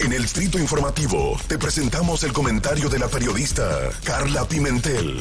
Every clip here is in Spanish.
En el Estrito Informativo te presentamos el comentario de la periodista Carla Pimentel.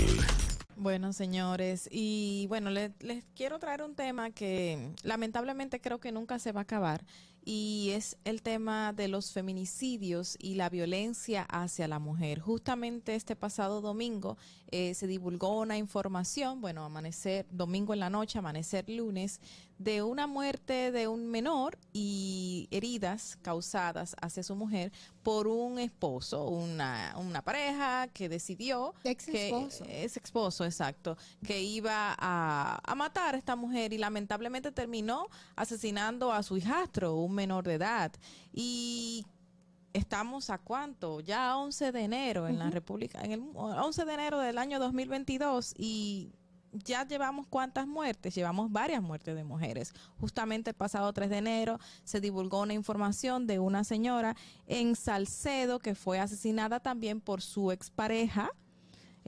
Bueno, señores, y bueno, les, quiero traer un tema que lamentablemente creo que nunca se va a acabar y es el tema de los feminicidios y la violencia hacia la mujer. Justamente este pasado domingo eh, se divulgó una información, bueno, amanecer domingo en la noche, amanecer lunes, de una muerte de un menor y heridas causadas hacia su mujer por un esposo, una, pareja que decidió... Ex esposo. Que, esposo, exacto, que iba a, matar a esta mujer y lamentablemente terminó asesinando a su hijastro, un menor de edad. Y estamos a cuánto, ya 11 de enero en la República, en el 11 de enero del año 2022 y ya llevamos cuántas muertes, llevamos varias muertes de mujeres. Justamente el pasado 3 de enero se divulgó una información de una señora en Salcedo que fue asesinada también por su expareja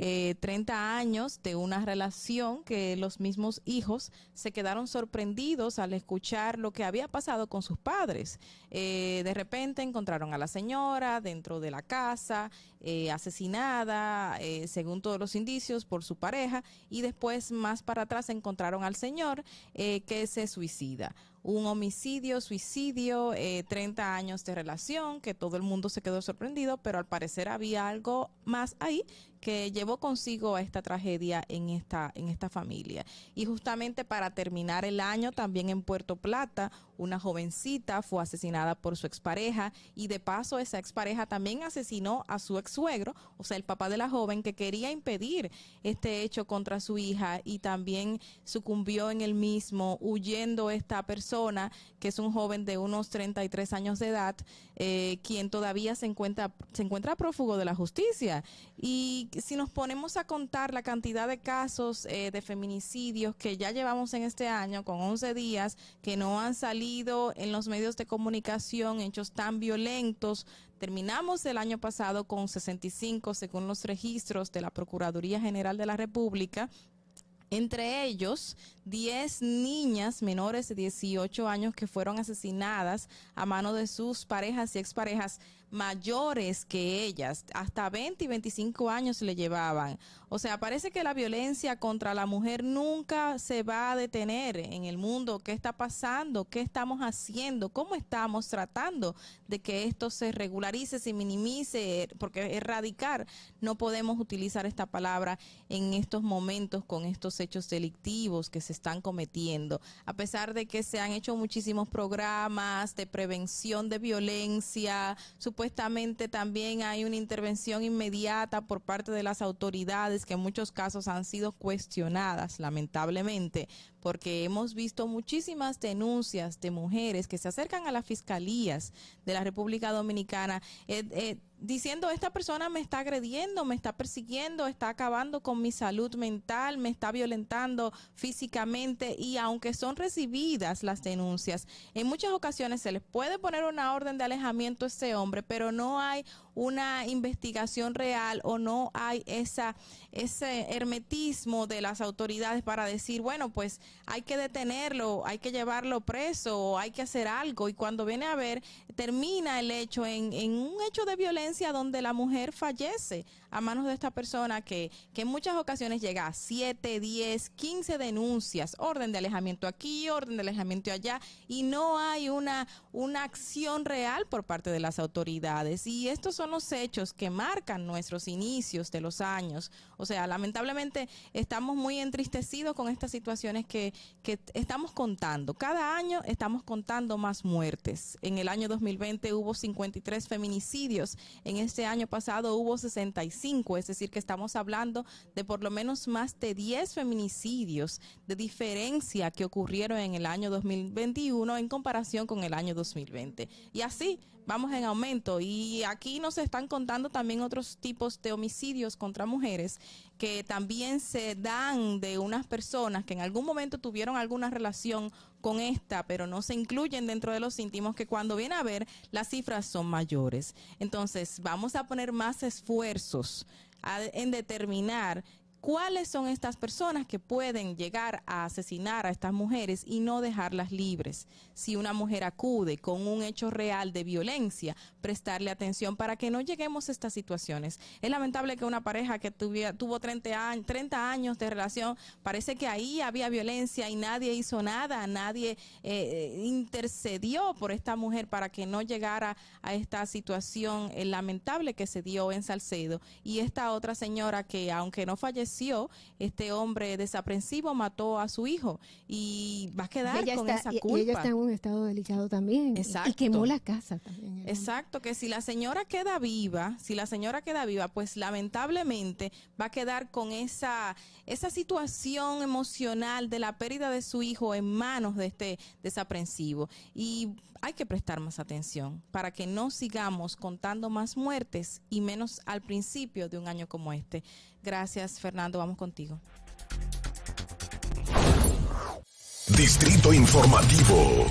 eh, 30 años de una relación que los mismos hijos se quedaron sorprendidos al escuchar lo que había pasado con sus padres. Eh, de repente encontraron a la señora dentro de la casa, eh, asesinada, eh, según todos los indicios, por su pareja, y después más para atrás encontraron al señor que se suicida un homicidio, suicidio, 30 eh, años de relación, que todo el mundo se quedó sorprendido, pero al parecer había algo más ahí que llevó consigo a esta tragedia en esta, en esta familia. Y justamente para terminar el año, también en Puerto Plata, una jovencita fue asesinada por su expareja y de paso esa expareja también asesinó a su ex suegro, o sea, el papá de la joven que quería impedir este hecho contra su hija y también sucumbió en el mismo, huyendo esta persona, que es un joven de unos 33 años de edad, eh, quien todavía se encuentra, se encuentra prófugo de la justicia. Y si nos ponemos a contar la cantidad de casos eh, de feminicidios que ya llevamos en este año, con 11 días, que no han salido, en los medios de comunicación hechos tan violentos. Terminamos el año pasado con 65, según los registros de la Procuraduría General de la República. Entre ellos, 10 niñas menores de 18 años que fueron asesinadas a mano de sus parejas y exparejas mayores que ellas, hasta 20 y 25 años le llevaban. O sea, parece que la violencia contra la mujer nunca se va a detener en el mundo. ¿Qué está pasando? ¿Qué estamos haciendo? ¿Cómo estamos tratando de que esto se regularice, se minimice? Porque erradicar, no podemos utilizar esta palabra en estos momentos con estos hechos delictivos que se están cometiendo. A pesar de que se han hecho muchísimos programas de prevención de violencia, su supuestamente también hay una intervención inmediata por parte de las autoridades que en muchos casos han sido cuestionadas, lamentablemente, porque hemos visto muchísimas denuncias de mujeres que se acercan a las fiscalías de la República Dominicana. Eh, eh, diciendo, esta persona me está agrediendo, me está persiguiendo, está acabando con mi salud mental, me está violentando físicamente y aunque son recibidas las denuncias, en muchas ocasiones se les puede poner una orden de alejamiento a ese hombre, pero no hay una investigación real o no hay esa, ese hermetismo de las autoridades para decir, bueno, pues hay que detenerlo, hay que llevarlo preso hay que hacer algo. Y cuando viene a ver, termina el hecho en, en un hecho de violencia donde la mujer fallece a manos de esta persona que, que en muchas ocasiones llega a 7, 10, 15 denuncias, orden de alejamiento aquí, orden de alejamiento allá, y no hay una, una acción real por parte de las autoridades. Y estos son los hechos que marcan nuestros inicios de los años. O sea, lamentablemente estamos muy entristecidos con estas situaciones que, que estamos contando. Cada año estamos contando más muertes. En el año 2020 hubo 53 feminicidios, en este año pasado hubo 65, es decir, que estamos hablando de por lo menos más de 10 feminicidios de diferencia que ocurrieron en el año 2021 en comparación con el año 2020. Y así vamos en aumento y aquí no se están contando también otros tipos de homicidios contra mujeres que también se dan de unas personas que en algún momento tuvieron alguna relación con esta, pero no se incluyen dentro de los íntimos, que cuando viene a ver las cifras son mayores. Entonces, vamos a poner más esfuerzos en determinar cuáles son estas personas que pueden llegar a asesinar a estas mujeres y no dejarlas libres. Si una mujer acude con un hecho real de violencia, prestarle atención para que no lleguemos a estas situaciones. Es lamentable que una pareja que tuvo 30 años, de relación, parece que ahí había violencia y nadie hizo nada, nadie eh, eh, intercedió por esta mujer para que no llegara a esta situación eh, lamentable que se dio en Salcedo. Y esta otra señora que aunque no falleció, este hombre desaprensivo mató a su hijo y va a quedar con esa culpa. ella está en un estado delicado también. Exacto. Y quemó la casa también. Exacto, que si la señora queda viva, si la señora queda viva, pues lamentablemente va a quedar con esa, esa situación emocional de la pérdida de su hijo en manos de este desaprensivo. Y hay que prestar más atención para que no sigamos contando más muertes y menos al principio de un año como este. Gracias, Fernando. Vamos contigo. Distrito Informativo.